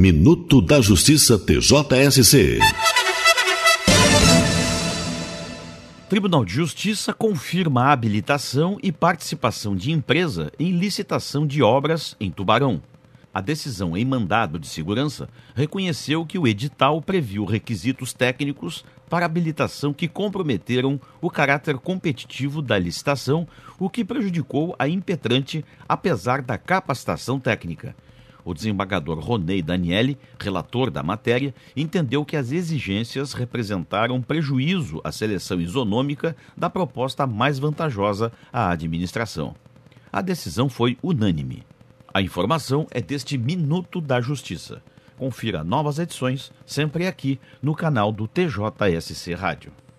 Minuto da Justiça TJSC. Tribunal de Justiça confirma a habilitação e participação de empresa em licitação de obras em Tubarão. A decisão em mandado de segurança reconheceu que o edital previu requisitos técnicos para habilitação que comprometeram o caráter competitivo da licitação, o que prejudicou a impetrante, apesar da capacitação técnica. O desembargador Ronei Daniele, relator da matéria, entendeu que as exigências representaram prejuízo à seleção isonômica da proposta mais vantajosa à administração. A decisão foi unânime. A informação é deste Minuto da Justiça. Confira novas edições sempre aqui no canal do TJSC Rádio.